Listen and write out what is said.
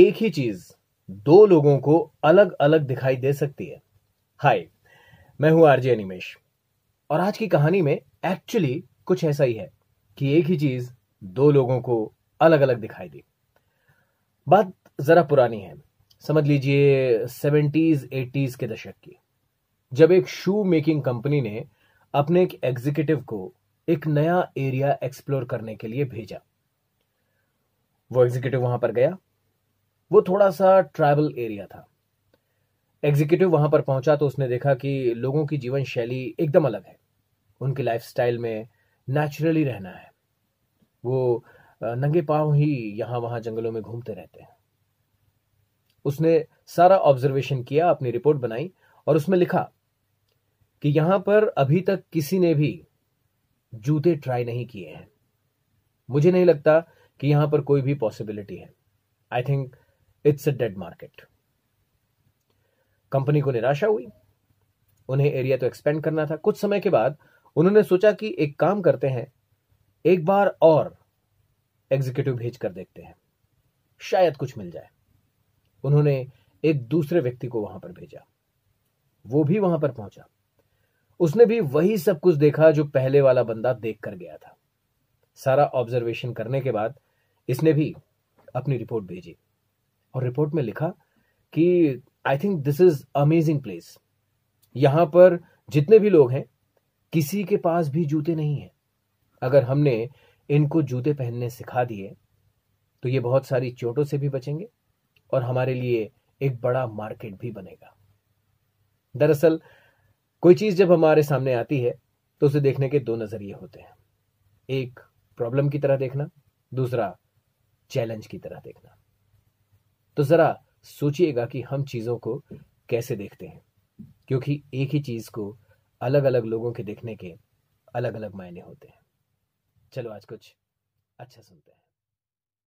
एक ही चीज दो लोगों को अलग अलग दिखाई दे सकती है हाय मैं हूं आरजे अनिमेश और आज की कहानी में एक्चुअली कुछ ऐसा ही है कि एक ही चीज दो लोगों को अलग अलग दिखाई दी बात जरा पुरानी है समझ लीजिए सेवेंटीज एटीज के दशक की जब एक शू मेकिंग कंपनी ने अपने एक एग्जीक्यूटिव को एक नया एरिया एक्सप्लोर करने के लिए भेजा वो एग्जीक्यूटिव वहां पर गया वो थोड़ा सा ट्राइबल एरिया था एग्जीक्यूटिव वहां पर पहुंचा तो उसने देखा कि लोगों की जीवन शैली एकदम अलग है उनकी लाइफ में नेचुरली रहना है वो नंगे पांव ही यहाँ वहाँ जंगलों में घूमते रहते हैं उसने सारा ऑब्जर्वेशन किया अपनी रिपोर्ट बनाई और उसमें लिखा कि यहां पर अभी तक किसी ने भी जूते ट्राई नहीं किए हैं मुझे नहीं लगता कि यहां पर कोई भी पॉसिबिलिटी है I think it's a dead market company को निराशा हुई उन्हें एरिया तो एक्सपेंड करना था कुछ समय के बाद उन्होंने सोचा कि एक काम करते हैं एक बार और एग्जीक्यूटिव भेज कर देखते हैं शायद कुछ मिल जाए उन्होंने एक दूसरे व्यक्ति को वहां पर भेजा वो भी वहां पर पहुंचा उसने भी वही सब कुछ देखा जो पहले वाला बंदा देख कर गया था सारा ऑब्जर्वेशन करने के बाद इसने भी अपनी रिपोर्ट भेजी और रिपोर्ट में लिखा कि I think this is amazing place यहां पर जितने भी लोग हैं किसी के पास भी जूते नहीं हैं अगर हमने इनको जूते पहनने सिखा दिए तो ये बहुत सारी चोटों से भी बचेंगे और हमारे लिए एक बड़ा मार्केट भी बनेगा दरअसल कोई चीज जब हमारे सामने आती है तो उसे देखने के दो नजरिए होते हैं एक प्रॉब्लम की तरह देखना दूसरा चैलेंज की तरह देखना तो ज़रा सोचिएगा कि हम चीज़ों को कैसे देखते हैं क्योंकि एक ही चीज़ को अलग अलग लोगों के देखने के अलग अलग मायने होते हैं चलो आज कुछ अच्छा सुनते हैं